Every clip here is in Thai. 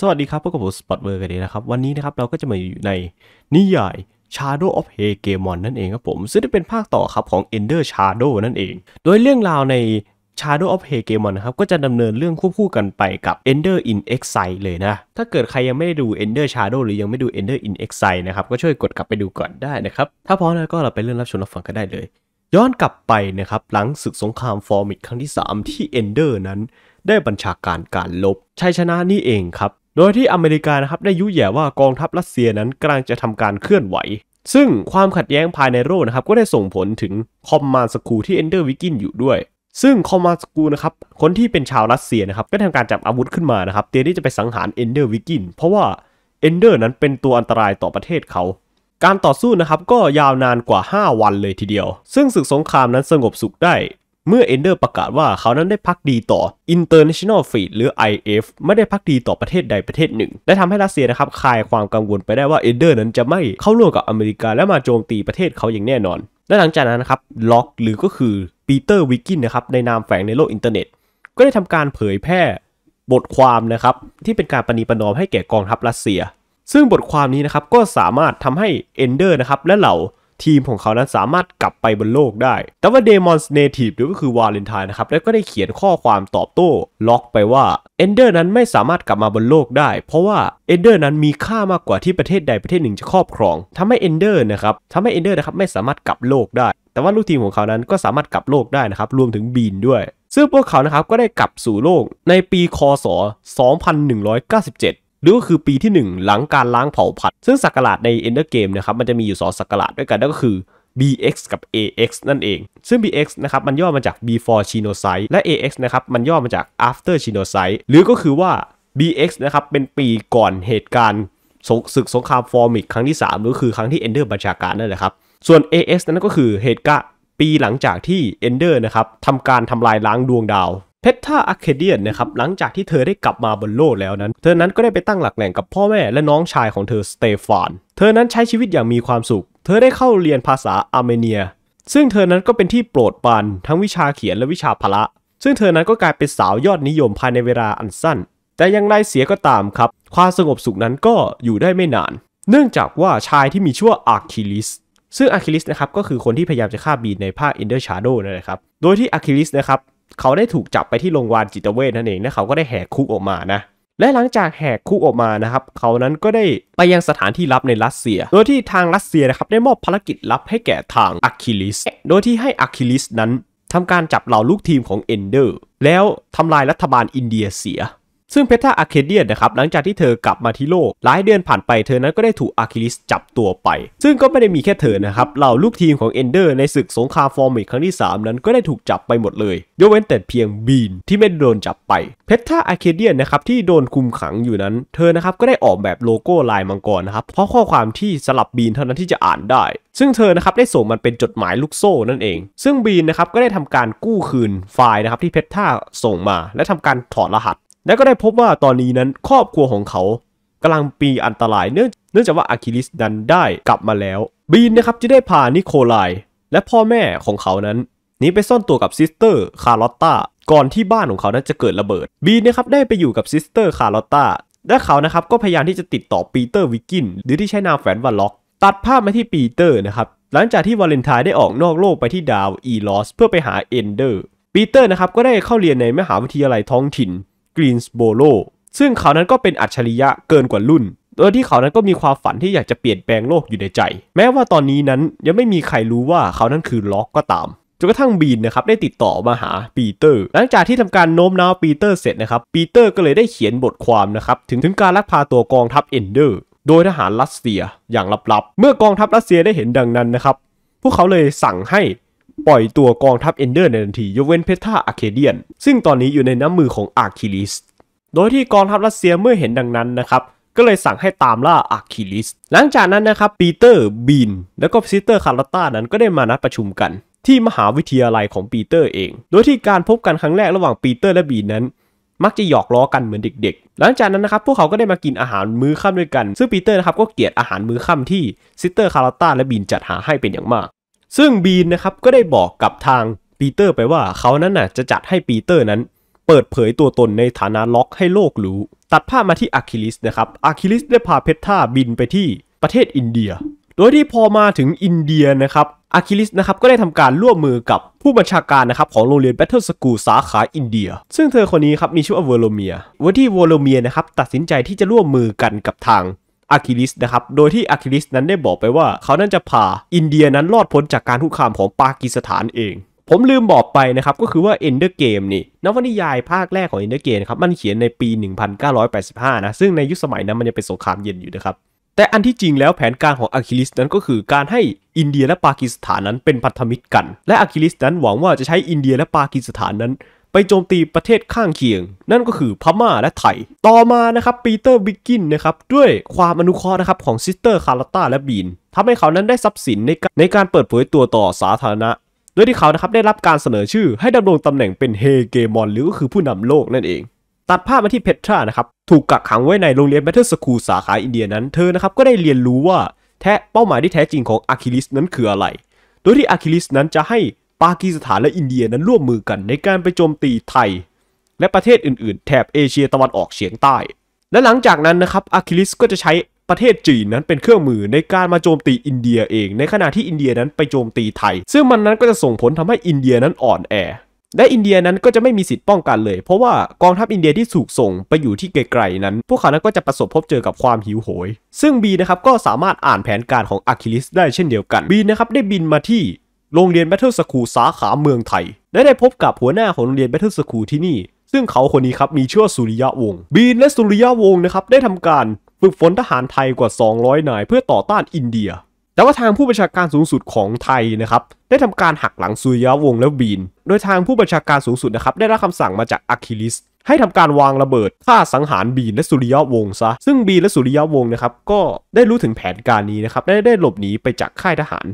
สวัสดีครับ พบกับผมสปอตเวอร์กันเลยนะครับ วันนี้นะครับเราก็จะมาอยู่ใน นิยาย Shadow of Hegemon นั่นเองครับผม ซึ่งจะเป็นภาคต่อครับของ Ender Shadow นั่นเอง โดยเรื่องราวใน Shadow of Hegemon นะครับ ก็จะดำเนินเรื่องควบคู่กันไปกับ Ender in Exile เลยนะ ถ้าเกิดใครยังไม่ได้ดู Ender Shadow หรือยังไม่ดู Ender in Exile นะครับ ก็ช่วยกดกลับไปดูก่อนได้นะครับ ถ้าพร้อมแล้วก็เราไปเรื่องรับชมรับฟังกันได้เลยย้อนกลับไปนะครับหลังศึกสงครามฟอร์มิกครั้งที่ 3 ที่ Ender นั้น ได้บัญชาการการลบ ชัยชนะนี่เองครับโดยที่อเมริกานะครับได้ยุแย่ว่ากองทัพรัสเซียนั้นกำลังจะทำการเคลื่อนไหว ซึ่งความขัดแย้งภายในโรนะครับก็ได้ส่งผลถึงคอมมานสกูที่เอนเดอร์วิกินอยู่ด้วย ซึ่งคอมมานสกูนะครับคนที่เป็นชาวรัสเซียนะครับก็ทำการจับอาวุธขึ้นมานะครับเตรียมที่จะไปสังหารเอนเดอร์วิกินเพราะว่าเอนเดอร์นั้นเป็นตัวอันตรายต่อประเทศเขา การต่อสู้นะครับก็ยาวนานกว่า 5 วันเลยทีเดียว ซึ่งศึกสงครามนั้นสงบสุขได้เมื่อเอนเดอร์ประกาศว่าเขานั้นได้พักดีต่อ International Fleet หรือ IF ไม่ได้พักดีต่อประเทศใดประเทศหนึ่ง และทำให้รัสเซียนะครับคลายความกังวลไปได้ว่าเอนเดอร์นั้นจะไม่เข้าร่วมกับอเมริกา และมาโจมตีประเทศเขาอย่างแน่นอน และหลังจากนั้นนะครับ ล็อก หรือก็คือปีเตอร์วิกกินนะครับในนามแฝงในโลกอินเทอร์เน็ต ก็ได้ทำการเผยแพร่บทความนะครับที่เป็นการปณีประนอมให้แก่กองทัพรัสเซีย ซึ่งบทความนี้นะครับก็สามารถทำให้เอนเดอร์นะครับและเหล่าทีมของเขานั้นสามารถกลับไปบนโลกได้ แต่ว่าเดมอนเนทีฟหรือก็คือวาเลนไทน์นะครับ แล้วก็ได้เขียนข้อความตอบโต้ ล็อกไปว่าเอนเดอร์นั้นไม่สามารถกลับมาบนโลกได้ เพราะว่าเอนเดอร์นั้นมีค่ามากกว่าที่ประเทศใดประเทศหนึ่งจะครอบครองทำให้เอนเดอร์นะครับทำให้เอนเดอร์นะครับไม่สามารถกลับโลกได้ แต่ว่าลูกทีมของเขานั้นก็สามารถกลับโลกได้นะครับ รวมถึงบีนด้วย ซึ่งพวกเขานะครับก็ได้กลับสู่โลก ในปีคศ 2197หรือก็คือปีที่ 1 หลังการล้างเผ่าพันธุ์ซึ่งสักราชในเอนเดอร์เกมนะครับมันจะมีอยู่2สักราชด้วยกันนั่นก็คือ BX กับ AX นั่นเอง ซึ่ง BX นะครับมันย่อมาจาก Before c h i n o s i t e และ AX นะครับมันย่อมาจาก After c h i n o s i t e หรือก็คือว่า BX นะครับเป็นปีก่อนเหตุการณ์ศึกสงครามฟอร์มิกครั้งที่ 3 หรือคือครั้งที่เอนเดอร์บัญชาการนั่นแหละครับส่วน AX นั้นก็คือเหตุการณ์ปีหลังจากที่เอนเดอร์นะครับทำการทำลายล้างดวงดาวเพท่าอะเคเดียนนะครับหลังจากที่เธอได้กลับมาบนโลกแล้วนั้นเธอนั้นก็ได้ไปตั้งหลักแหล่งกับพ่อแม่ และน้องชายของเธอสเตฟานเธอนั้นใช้ชีวิตอย่างมีความสุข เธอได้เข้าเรียนภาษาอาร์เมเนีย ซึ่งเธอนั้นก็เป็นที่โปรดปรานทั้งวิชาเขียนและวิชาพละซึ่งเธอนั้นก็กลายเป็นสาวยอดนิยมภายในเวลาอันสั้น แต่ยังไรเสียก็ตามครับความสงบสุขนั้นก็อยู่ได้ไม่นาน เนื่องจากว่าชายที่มีชื่อว่าอาร์คิลิสซึ่งอาร์คิลิสนะครับก็คือคนที่พยายามจะฆ่าบีนในภาคอินเดอร์ชาโดนะครับโดยที่อาร์คิลิสนะครับเขาได้ถูกจับไปที่โรงพยาบาลจิตเวชนั่นเองและเขาก็ได้แหกคุกออกมานะ และหลังจากแหกคุกออกมานะครับเขานั้นก็ได้ไปยังสถานที่ลับในรัสเซีย โดยที่ทางรัสเซียนะครับได้มอบภารกิจลับให้แก่ทางอะคิลิสโดยที่ให้อะคิลิสนั้นทำการจับเหล่าลูกทีมของเอนเดอร์แล้วทำลายรัฐบาลอินเดียเสียซึ่งเพทาอาเคเดียนนะครับ หลังจากที่เธอกลับมาที่โลกหลายเดือนผ่านไป เธอนั้นก็ได้ถูกอาคิลิสจับตัวไป ซึ่งก็ไม่ได้มีแค่เธอนะครับ เหล่าลูกทีมของเอนเดอร์ในศึกสงครามฟอร์มิกครั้งที่ 3 นั้นก็ได้ถูกจับไปหมดเลย ยกเว้นแต่เพียงบีนที่ไม่โดนจับไป เพทาอาเคเดียนนะครับที่โดนคุมขังอยู่นั้น เธอนะครับก็ได้ออกแบบโลโก้ลายมังกรนะครับ เพราะข้อความที่สลับบีนเท่านั้นที่จะอ่านได้ ซึ่งเธอนะครับได้ส่งมันเป็นจดหมายลูกโซ่นั่นเอง ซึ่งบีนนะครับก็ได้ทำการกู้คืนไฟล์นะครับที่เพทาส่งมา และทำการถอดรหัสและก็ได้พบว่าตอนนี้นั้นครอบครัวของเขากำลังปีอันตรายเนื่องเนื่องจากว่าอะคิลิสนั้นได้กลับมาแล้วบีนนะครับจะได้พานิโคลายและพ่อแม่ของเขานั้นหนีไปซ่อนตัวกับซิสเตอร์คาร์ลอตตาก่อนที่บ้านของเขานั้นจะเกิดระเบิดบีนนะครับได้ไปอยู่กับซิสเตอร์คาร์ลอตตาและเขานะครับก็พยายามที่จะติดต่อปีเตอร์วิกกิน หรือที่ใช้นามแฝนวันล็อกตัดภาพมาที่ปีเตอร์นะครับหลังจากที่วาเลนไทน์ได้ออกนอกโลกไปที่ดาวอีลอสเพื่อไปหาเอนเดอร์ปีเตอร์นะครับก็ได้เข้าเรียนในมหาวิทยาลัยท้องถิ่นกรีนสโบโลซึ่งเขานั้นก็เป็นอัจฉริยะเกินกว่ารุ่น โดยที่เขานั้นก็มีความฝันที่อยากจะเปลี่ยนแปลงโลกอยู่ในใจ แม้ว่าตอนนี้นั้นยังไม่มีใครรู้ว่าเขานั้นคือล็อกก็ตามจนกระทั่งบีนนะครับได้ติดต่อมาหาปีเตอร์ หลังจากที่ทำการโน้มน้าวปีเตอร์เสร็จนะครับปีเตอร์ก็เลยได้เขียนบทความนะครับ ถึงถึงการลักพาตัวกองทัพเอนเดอร์โดยทหารรัสเซียอย่างลับๆเมื่อกองทัพรัสเซียได้เห็นดังนั้นนะครับพวกเขาเลยสั่งใหปล่อยตัวกองทัพเอนเดอร์ในทันทียกเว้นเพทาอาเคเดียน ซึ่งตอนนี้อยู่ในน้ำมือของอาคิลิส โดยที่กองทัพรัสเซียเมื่อเห็นดังนั้นนะครับ ก็เลยสั่งให้ตามล่าอาคิลิส หลังจากนั้นนะครับปีเตอร์บีนและก็ซิสเตอร์คาร์ลต้านั้นก็ได้มานัดประชุมกัน ที่มหาวิทยาลัยของปีเตอร์เอง โดยที่การพบกันครั้งแรกระหว่างปีเตอร์และบีนนั้น มักจะหยอกล้อกันเหมือนเด็กๆ หลังจากนั้นนะครับพวกเขาก็ได้มากินอาหารมื้อค่ำด้วยกันซึ่งปีเตอร์นะครับก็เกลียดอาหารมื้อค่ำที่ซิสเตอร์คาร์ลต้าและบีนจัดหาให้เป็นอย่างมากซึ่งบีนนะครับก็ได้บอกกับทางปีเตอร์ไปว่า เขานั้นน่ะจะจัดให้ปีเตอร์นั้น เปิดเผยตัวตนในฐานะล็อกให้โลกรู้ตัดภาพมาที่อะคิลิสนะครับอะคิลิสได้พาเพชท่าบินไปที่ประเทศอินเดีย โดยที่พอมาถึงอินเดียนะครับอะคิลิสนะครับก็ได้ทำการร่วมมือกับผู้บัญชาการนะครับของโรงเรียนแบทเทิลสกูลสาขาอินเดีย ซึ่งเธอคนนี้ครับมีชื่อว่าเวโลเมียวที่เวโลเมียนะครับตัดสินใจที่จะร่วมมือกันกับทางอะคิลิสนะครับ โดยที่อะคิลิสนั้นได้บอกไปว่า เขานั้นจะพาอินเดียนั้นรอดพ้นจากการคุกคามของปากีสถานเอง ผมลืมบอกไปนะครับก็คือว่า Ender Game นี่นวนิยายภาคแรกของ Ender Game ครับมันเขียนในปี 1985 นะ ซึ่งในยุคสมัยนั้นมันยังเป็นสงครามเย็นอยู่นะครับแต่อันที่จริงแล้วแผนการของอะคิลิสนั้นก็คือการให้อินเดียและปากีสถานนั้นเป็นพันธมิตรกัน และอะคิลิสนั้นหวังว่าจะใช้อินเดียและปากีสถานนั้นไปโจมตีประเทศข้างเคียง นั่นก็คือพม่าและไทยต่อมานะครับปีเตอร์บิกกินนะครับ ด้วยความอนุเคราะห์นะครับของซิสเตอร์คาร์ลตาและบีนทำให้เขานั้นได้ทรัพย์สินในการในการเปิดเผยตัวต่อสาธารณะโดยที่เขานะครับได้รับการเสนอชื่อ ให้ดำรงตำแหน่งเป็นเฮเกมอนหรือก็คือผู้นำโลกนั่นเอง ตัดภาพมาที่เพทรานะครับ ถูกกักขังไว้ในโรงเรียนแมทเทอร์สคูลสาขาอินเดียนั้นเธอนะครับก็ได้เรียนรู้ว่าแท้เป้าหมายที่แท้จริงของอะคิลิสนั้นคืออะไร โดยที่อะคิลิสนั้นจะให้ปากีสถานและอินเดียนั้นร่วมมือกันในการไปโจมตีไทย และประเทศอื่น ๆ แถบเอเชียตะวันออกเฉียงใต้ และหลังจากนั้นนะครับอะคิลิสก็จะใช้ประเทศจีนนั้นเป็นเครื่องมือในการมาโจมตีอินเดียเอง ในขณะที่อินเดียนั้นไปโจมตีไทย ซึ่งมันนั้นก็จะส่งผลทำให้อินเดียนั้นอ่อนแอ และอินเดียนั้นก็จะไม่มีสิทธิ์ป้องกันเลย เพราะว่ากองทัพอินเดียที่ถูกส่งไปอยู่ที่ไกล ๆ นั้น พวกเขานั้นก็จะประสบพบเจอกับความหิวโหย ซึ่งบีนะครับก็สามารถอ่านแผนการของอะคิลิสได้เช่นเดียวกันบีนะครับได้บินมาที่โรงเรียน Battle School สาขาเมืองไทยและได้พบกับหัวหน้าของโรงเรียน Battle School ที่นี่ ซึ่งเขาคนนี้ครับมีชื่อสุริยะวงบีนและสุริยะวงนะครับได้ทำการฝึกฝนทหารไทยกว่า 200นายเพื่อต่อต้านอินเดีย แต่ว่าทางผู้บัญชาการสูงสุดของไทยนะครับได้ทำการหักหลังสุริยะวงและบีนโดยทางผู้บัญชาการสูงสุดนะครับได้รับคำสั่งมาจากอะคิลิส ให้ทำการวางระเบิดฆ่าสังหาร บีนและสุริยะวงซะซึ่งบีนและสุริยะวงนะครับก็ได้รู้ถึงแผนการนี้นะครับได้ได้หลบหนีไปจากค่ายทหาร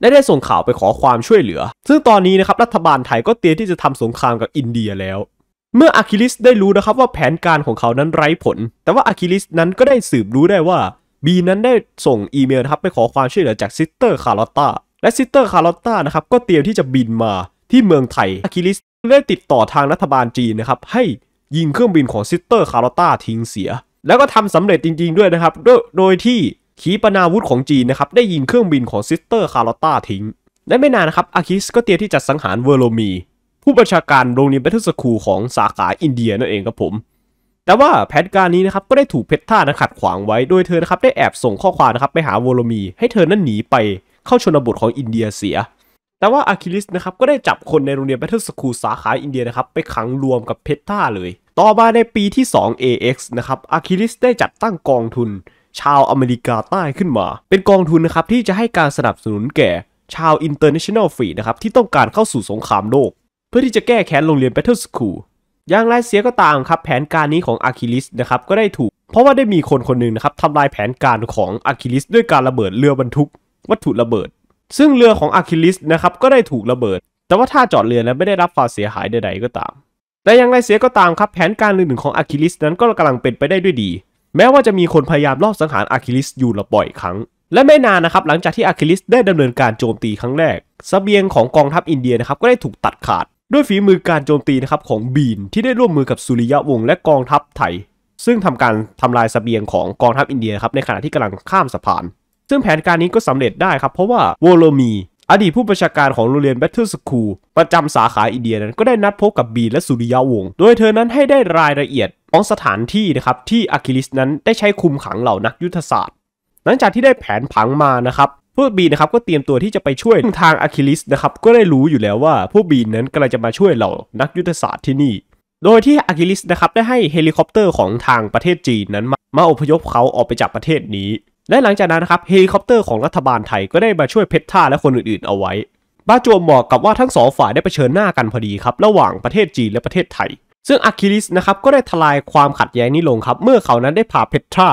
และได้ส่งข่าวไปขอความช่วยเหลือ ซึ่งตอนนี้นะครับรัฐบาลไทยก็เตรียมที่จะทำสงครามกับอินเดียแล้ว เมื่ออะคิลิสได้รู้นะครับ ว่าแผนการของเขานั้นไร้ผล แต่ว่าอะคิลิสนั้นก็ได้สืบรู้ได้ว่าบีนั้นได้ส่งอีเมลนะครับ ไปขอความช่วยเหลือจากซิสเตอร์คาร์ลอตตาและ ซิสเตอร์คาร์ลอตตานะครับก็เตรียมที่จะบินมา ที่เมืองไทยอะคิลิสได้ติดต่อทางรัฐบาลจีนนะครับให้ยิงเครื่องบินของซิสเตอร์คาร์ลอตตาทิ้งเสีย แล้วก็ทำสำเร็จจริง ๆด้วยนะครับ โดยที่ขีปนาวุธของจีนนะครับได้ยิงเครื่องบินของซิสเตอร์คาร์ลอตตาทิ้งและไม่นานนะครับอาคิสก็เตรียมที่จะสังหารเวอร์โลมี ผู้บัญชาการโรงเรียนแบทเทิลสคูลของสาขาอินเดียนั่นเองครับผมแต่ว่าแผนการนี้นะครับก็ได้ถูกเพชรท่านะขัดขวางไว้ โดยเธอนะครับได้แอบส่งข้อความนะครับไปหาเวอร์โลมี ให้เธอนั้นหนีไปเข้าชนบทของอินเดียเสีย แต่ว่าอาคิลิสนะครับก็ได้จับคนในโรงเรียนแบทเทิลสคูลสาขาอินเดียนะครับไปขังรวมกับเพชรท่าเลย ต่อมาในปีที่ 2 AX นะครับอาคิลิสได้จัดตั้งกองทุนชาวอเมริกาใต้ขึ้นมา เป็นกองทุนนะครับที่จะให้การสนับสนุนแก่ชาว International Free นะครับที่ต้องการเข้าสู่สงครามโลก เพื่อที่จะแก้แค้นโรงเรียน Battle School อย่างไรเสียก็ตามครับแผนการนี้ของอะคิลิสนะครับก็ได้ถูก เพราะว่าได้มีคนคนหนึ่งนะครับทำลายแผนการของอะคิลิสด้วยการระเบิดเรือบรรทุกวัตถุระเบิด ซึ่งเรือของอะคิลิสนะครับก็ได้ถูกระเบิด แต่ว่าท่าจอดเรือนั้นไม่ได้รับความเสียหายใด ๆ ก็ตามแต่อย่างไรเสียก็ตามครับแผนการหนึ่งของอะคิลิสนั้นก็กำลังเป็นไปได้ด้วยดีแม้ว่าจะมีคนพยายามลอบสังหารอะคิลิสอยู่ละบ่อยครั้ง และไม่นานนะครับหลังจากที่อะคิลิสได้ดำเนินการโจมตีครั้งแรกสเบียงของกองทัพอินเดียนะครับก็ได้ถูกตัดขาด ด้วยฝีมือการโจมตีนะครับของบีนที่ได้ร่วมมือกับสุริยะวงศ์และกองทัพไทย ซึ่งทำการทำลายสเบียงของกองทัพอินเดียครับในขณะที่กำลังข้ามสะพาน ซึ่งแผนการนี้ก็สำเร็จได้ครับเพราะว่าโวโลมีอดีตผู้ประชาการของโรงเรียนแบทเทิลสคูลประจำสาขาอินเดียนั้นก็ได้นัดพบกับบีและสุริยะวง โดยเธอนั้นให้ได้รายละเอียดของสถานที่นะครับที่อะคิลิสนั้นได้ใช้คุมขังเหล่านักยุทธศาสตร์ หลังจากที่ได้แผนผังมานะครับพวกบีนะครับก็เตรียมตัวที่จะไปช่วยทางอะคิลิสนะครับก็ได้รู้อยู่แล้วว่าผู้บีนั้นกำลังจะมาช่วยเหล่านักยุทธศาสตร์ที่นี่โดยที่อะคิลิสนะครับได้ให้เฮลิคอปเตอร์ของทางประเทศจีนนั้น มามาอพยพเขาออกไปจากประเทศนี้และหลังจากนั้นนะครับเฮลิคอปเตอร์ของรัฐบาลไทยก็ได้มาช่วยเพชรท่าและคนอื่นๆเอาไว้ บ้าจวมบอกกับว่าทั้งสองฝ่ายได้เผชิญหน้ากันพอดีครับ ระหว่างประเทศจีนและประเทศไทย ซึ่งอะคิลิสนะครับก็ได้ทลายความขัดแย้งนี้ลงครับ เมื่อเขานั้นได้พาเพชรท่า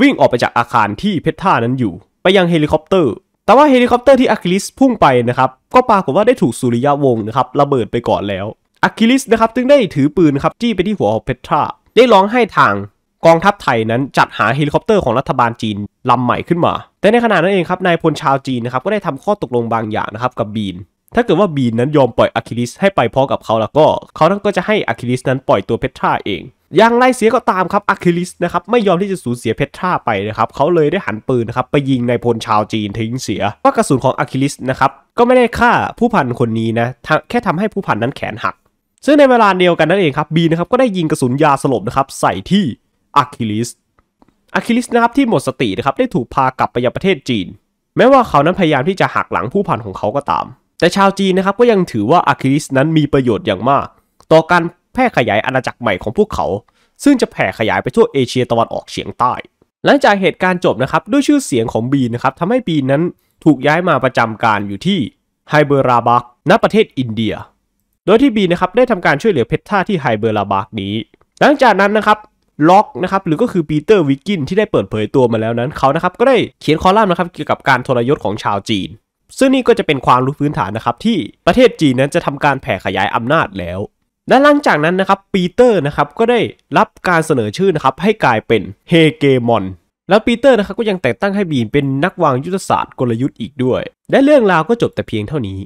วิ่งออกไปจากอาคารที่เพชรท่านั้นอยู่ ไปยังเฮลิคอปเตอร์ แต่ว่าเฮลิคอปเตอร์ที่อะคิลิสพุ่งไปนะครับก็ปรากฏว่าได้ถูกสุริยะวงนะครับระเบิดไปก่อนแล้วอะคิลิสนะครับจึงได้ถือปืนครับจี้ไปที่หัวของเพชรท่าได้ร้องให้ทางกองทัพไทยนั้นจัดหาเฮลิคอปเตอร์ของรัฐบาลจีนลำใหม่ขึ้นมา แต่ในขณะนั้นเองครับนายพลชาวจีนนะครับก็ได้ทำข้อตกลงบางอย่างนะครับกับบีน ถ้าเกิดว่าบีนนั้นยอมปล่อยอะคิลิสให้ไปพร้อมกับเขาแล้วก็เขาทั้งก็จะให้อะคิลิสนั้นปล่อยตัวเพทราเอง อย่างไรเสียก็ตามครับอะคิลิสนะครับไม่ยอมที่จะสูญเสียเพชรท่าไปนะครับเขาเลยได้หันปืนนะครับไปยิงนายพลชาวจีนทิ้งเสีย ว่ากระสุนของอะคิลิสนะครับก็ไม่ได้ฆ่าผู้พันคนนี้นะ แค่ทำให้ผู้พันนั้นแขนหัก ซึ่งในเวลาเดียวกันนั่นเองครับบีนะครับก็ได้ยิงกระสุนยาสลบนะครับใส่ที่อะคิลิสอะคิลิสนะครับที่หมดสตินะครับได้ถูกพากลับไปยังประเทศจีน แม้ว่าเขานั้นพยายามที่จะหักหลังผู้พันของเขาก็ตาม แต่ชาวจีนนะครับก็ยังถือว่าอะคิลิสนั้นมีประโยชน์อย่างมาก ต่อการแพร่ขยายอาณาจักรใหม่ของพวกเขา ซึ่งจะแผ่ขยายไปทั่วเอเชียตะวันออกเฉียงใต้ หลังจากเหตุการณ์จบนะครับด้วยชื่อเสียงของบีนะครับทำให้บีนั้นถูกย้ายมาประจำการอยู่ที่ไฮเบอราบักณประเทศอินเดีย โดยที่บีนะครับได้ทำการช่วยเหลือเพชรท่าที่ไฮเบอรราบักนี้ หลังจากนั้นนะครับล็อกนะครับ หรือก็คือปีเตอร์วิกกินที่ได้เปิดเผยตัวมาแล้วนั้น เขานะครับก็ได้เขียนคอลัมน์นะครับเกี่ยวกับการทรยศของชาวจีน ซึ่งนี่ก็จะเป็นความรู้พื้นฐานนะครับที่ประเทศจีนนั้นจะทำการแผ่ขยายอำนาจแล้ว และหลังจากนั้นนะครับปีเตอร์นะครับก็ได้รับการเสนอชื่อนะครับให้กลายเป็นเฮเกมอน แล้วปีเตอร์นะครับก็ยังแต่งตั้งให้บีนเป็นนักวางยุทธศาสตร์กลยุทธ์อีกด้วย และเรื่องราวก็จบแต่เพียงเท่านี้